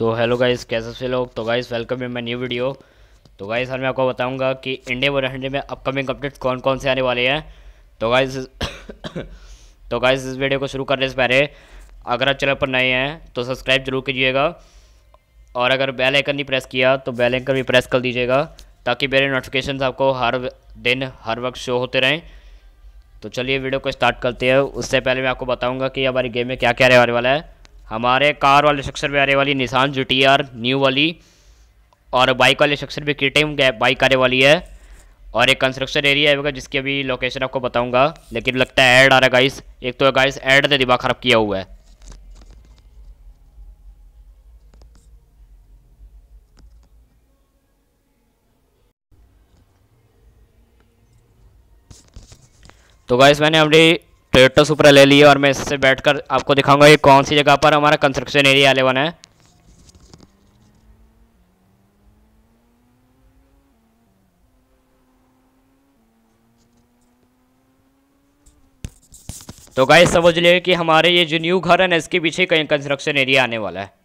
so hello guys कैसे से लोग तो guys welcome in my new video तो गाइस हर मैं आपको बताऊंगा कि इंडिया वन हंड्रेड में अपकमिंग अपडेट्स कौन कौन से आने वाले हैं तो गाइस तो गाइस इस वीडियो को शुरू करने से पहले अगर आप चैनल पर नए हैं तो सब्सक्राइब जरूर कीजिएगा और अगर बेल आइकन नहीं प्रेस किया तो बेल आइकन भी प्रेस कर दीजिएगा ताकि मेरे नोटिफिकेशन आपको हर दिन हर वक्त शो होते रहें तो चलिए वीडियो को स्टार्ट करते हैं उससे पहले मैं आपको बताऊँगा कि हमारी गेम में क्या क्या रहने वाला है हमारे कार वाले सेक्शन में आने वाली निशान जी टी आर न्यू वाली और बाइक वाले सेक्शन में किटेम बाइक आने वाली है और एक कंस्ट्रक्शन एरिया है जिसकी अभी लोकेशन आपको बताऊंगा लेकिन लगता है ऐड आ रहा है गाइस एक तो गाइस ऐड ने दिमाग खराब किया हुआ है तो गाइस मैंने अपनी टोयोटो सुपरा ले लिया और मैं इससे बैठकर आपको दिखाऊंगा ये कौन सी जगह पर हमारा कंस्ट्रक्शन एरिया आने वाला है तो गाइस समझ लिए कि हमारे ये जो न्यू घर है ना इसके पीछे कहीं कंस्ट्रक्शन एरिया आने वाला है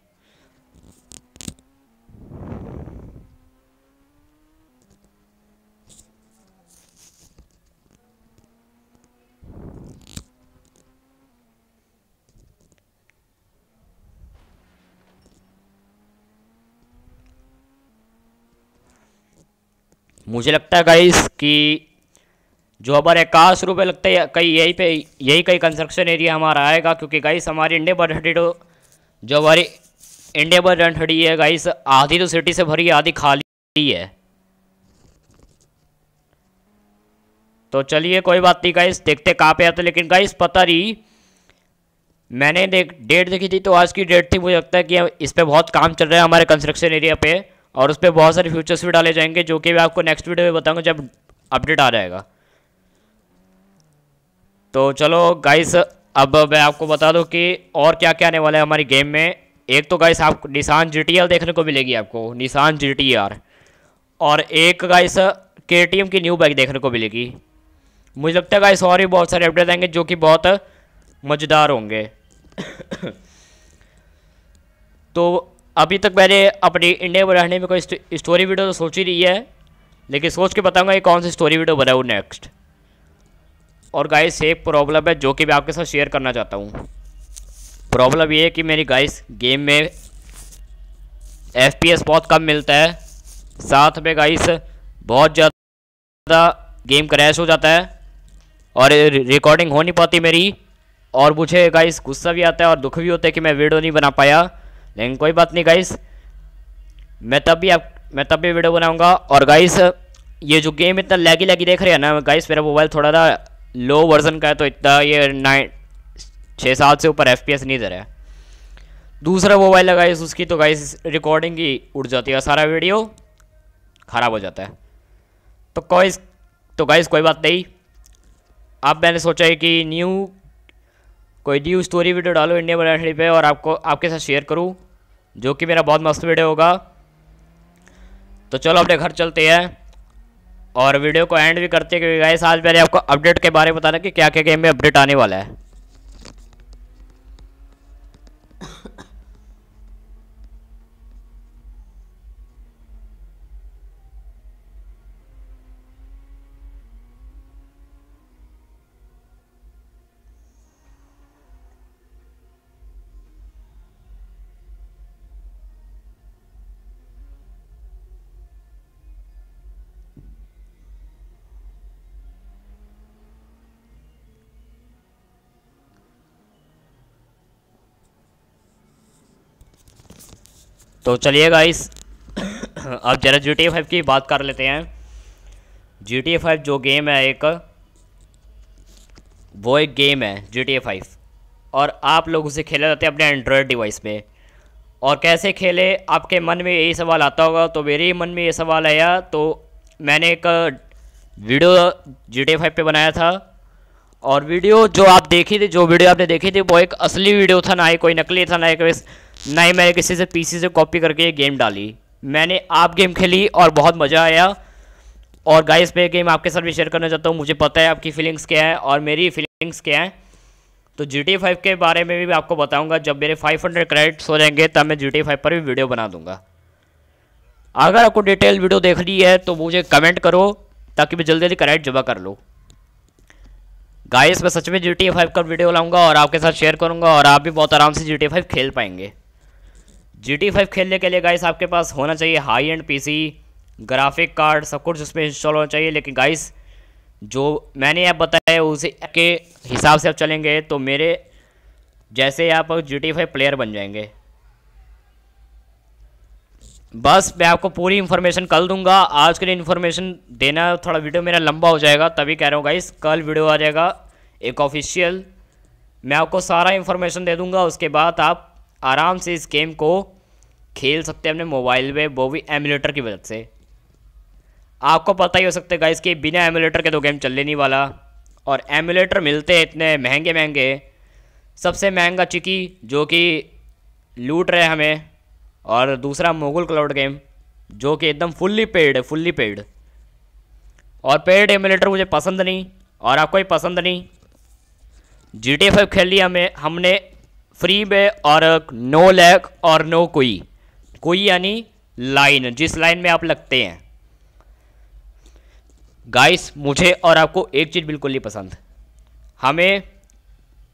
मुझे लगता है गाइस कि जो हमारे इक्यास रुपये लगता है कहीं यही पे यही कहीं कंस्ट्रक्शन एरिया हमारा आएगा क्योंकि गाइस हमारी इंडिया बर्ड हड्डी तो जो हमारी इंडिया बर्ड हड्डी है गाइस आधी तो सिटी से भरी आधी खाली है तो चलिए कोई बात नहीं गाइस देखते कहाँ पे आते लेकिन गाइस पता नहीं मैंने देख डेट देखी थी तो आज की डेट थी मुझे लगता है कि इस पर बहुत काम चल रहा है हमारे कंस्ट्रक्शन एरिया पर और उस पर बहुत सारे फ्यूचर्स भी डाले जाएंगे जो कि मैं आपको नेक्स्ट वीडियो में बताऊँगा जब अपडेट आ जाएगा तो चलो गाइस अब मैं आपको बता दूं कि और क्या क्या आने वाला है हमारी गेम में एक तो गाइस आप निशान जी देखने को मिलेगी आपको निशान जी और एक गाइस के की न्यू बाइक देखने को मिलेगी मुझे लगता है गाइस और भी बहुत सारे अपडेट आएंगे जो कि बहुत मज़ेदार होंगे तो अभी तक मैंने अपनी इंडिया में रहने में कोई स्टोरी वीडियो तो सोची नहीं है लेकिन सोच के बताऊंगा ये कौन सी स्टोरी वीडियो बनाऊँ नेक्स्ट और गाइस एक प्रॉब्लम है जो कि मैं आपके साथ शेयर करना चाहता हूँ प्रॉब्लम ये है कि मेरी गाइस गेम में एफ बहुत कम मिलता है साथ में गाइस बहुत ज़्यादा गेम क्रैश हो जाता है और रिकॉर्डिंग हो नहीं पाती मेरी और मुझे गाइस गुस्सा भी आता है और दुख भी होता है कि मैं वीडियो नहीं बना पाया लेकिन कोई बात नहीं गाइस मैं तब भी आप मैं तब भी वीडियो बनाऊंगा और गाइस ये जो गेम इतना लैगी लैगी देख रहे हैं ना गाइस मेरा मोबाइल थोड़ा सा लो वर्जन का है तो इतना ये नाइन छः सात से ऊपर एफ नहीं दे रहा है दूसरा मोबाइल है गाइस उसकी तो गाइस रिकॉर्डिंग ही उड़ जाती है सारा वीडियो ख़राब हो जाता है तो कोई तो गाइस कोई बात नहीं अब मैंने सोचा है कि न्यू कोई न्यू स्टोरी वीडियो डालो इंडिया बनाने पे और आपको आपके साथ शेयर करूँ जो कि मेरा बहुत मस्त वीडियो होगा तो चलो अपने घर चलते हैं और वीडियो को एंड भी करते हैं क्योंकि गाइस आज मैंने आपको अपडेट के बारे में बताना कि क्या क्या गेम में अपडेट आने वाला है तो चलिए गाइस अब जरा जी टी फाइव की बात कर लेते हैं जी टी फाइव जो गेम है एक वो एक गेम है जी टी फाइव और आप लोग उसे खेला जाते हैं अपने एंड्रॉयड डिवाइस पे और कैसे खेले आपके मन में यही सवाल आता होगा तो मेरे मन में ये सवाल आया तो मैंने एक वीडियो जी टी फाइव पर बनाया था और वीडियो जो आप देखी थी जो वीडियो आपने देखी थी वो एक असली वीडियो था ना ही कोई नकली था ना ही कोई नहीं मैंने किसी से पीसी से कॉपी करके ये गेम डाली मैंने आप गेम खेली और बहुत मज़ा आया और गाइस मैं गेम आपके साथ भी शेयर करना चाहता हूँ मुझे पता है आपकी फीलिंग्स क्या है और मेरी फीलिंग्स क्या है तो जी टी फाइव के बारे में भी मैं आपको बताऊँगा जब मेरे फाइव हंड्रेड क्रेडिट्स हो जाएंगे तब मैं जी टी फाइव पर भी वीडियो बना दूँगा अगर आपको डिटेल वीडियो देख ली है तो मुझे कमेंट करो ताकि मैं जल्दी जल्दी क्रेडिट जमा कर लूँ गाइस मैं सच में जी टी फाइव का वीडियो लाऊंगा और आपके साथ शेयर करूंगा और आप भी बहुत आराम से जी टी फाइव खेल पाएंगे जी टी फाइव खेलने के लिए गाइस आपके पास होना चाहिए high end P graphic card सब कुछ उसमें इंस्टॉल होना चाहिए लेकिन गाइस जो मैंने आप बताया उसी के हिसाब से आप चलेंगे तो मेरे जैसे आप जी टी फाइव प्लेयर बन जाएंगे बस मैं आपको पूरी इन्फॉर्मेशन कल दूंगा आज के लिए इन्फॉर्मेशन देना थोड़ा वीडियो मेरा लंबा हो जाएगा तभी कह रहा हूँ गाइस कल वीडियो आ जाएगा एक ऑफिशियल मैं आपको सारा इन्फॉर्मेशन दे दूंगा उसके बाद आप आराम से इस गेम को खेल सकते हैं अपने मोबाइल में वो भी एमुलेटर की वजह से आपको पता ही हो सकता है गाइस कि बिना एमुलेटर के तो गेम चलने नहीं वाला और एमुलेटर मिलते हैं इतने महंगे महंगे सबसे महंगा चिकी जो कि लूट रहे हमें और दूसरा मोगल क्लाउड गेम जो कि एकदम फुल्ली पेड है फुल्ली पेड और पेड एमुलेटर मुझे पसंद नहीं और आपको ही पसंद नहीं जी टी फाइव खेल लिया हमें हमने फ्री में और नो लैक और नो कोई कोई यानी लाइन जिस लाइन में आप लगते हैं गाइस मुझे और आपको एक चीज़ बिल्कुल नहीं पसंद हमें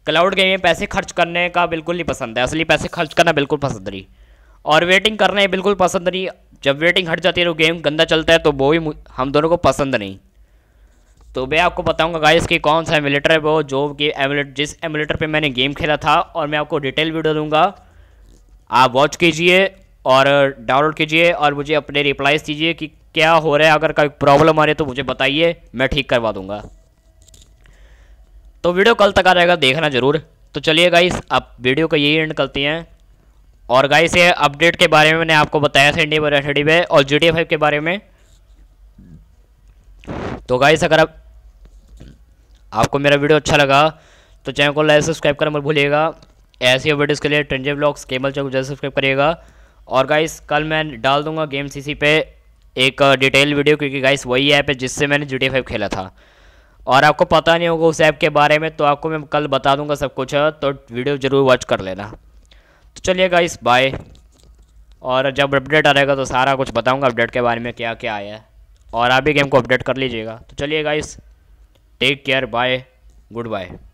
क्लाउड गेम में पैसे खर्च करने का बिल्कुल नहीं पसंद है असली पैसे खर्च करना बिल्कुल पसंद नहीं और वेटिंग करना बिल्कुल पसंद नहीं जब वेटिंग हट जाती है तो गेम गंदा चलता है तो वो भी हम दोनों को पसंद नहीं तो मैं आपको बताऊंगा गाइस कि कौन सा एमुलेटर है वो जो कि एमुलेट जिस एमुलेटर पे मैंने गेम खेला था और मैं आपको डिटेल वीडियो दूंगा आप वॉच कीजिए और डाउनलोड कीजिए और मुझे अपने रिप्लाइज दीजिए कि क्या हो रहा है अगर कोई प्रॉब्लम आ रही है तो मुझे बताइए मैं ठीक करवा दूंगा तो वीडियो कल तक आ जाएगा देखना ज़रूर तो चलिए गाइस आप वीडियो का यही एंड करती हैं और गाइस ये अपडेट के बारे में मैंने आपको बताया था इंडिया रेडी में और जी टी के बारे में तो गाइस अगर आप आपको मेरा वीडियो अच्छा लगा तो चैनल को लाइक सब्सक्राइब करना मत भूलिएगा ऐसी वीडियोज़ के लिए ट्रेंजे ब्लॉग्स केबल चौक जैसे सब्सक्राइब करिएगा और गाइस कल मैं डाल दूंगा गेम सीसी पे एक डिटेल वीडियो क्योंकि गाइस वही ऐप है जिससे मैंने जी टी फाइव खेला था और आपको पता नहीं होगा उस ऐप के बारे में तो आपको मैं कल बता दूंगा सब कुछ तो वीडियो ज़रूर वॉच कर लेना तो चलिए गाइस बाय और जब अपडेट आएगा तो सारा कुछ बताऊँगा अपडेट के बारे में क्या क्या आया है और आप भी गेम को अपडेट कर लीजिएगा तो चलिए guys take care bye good bye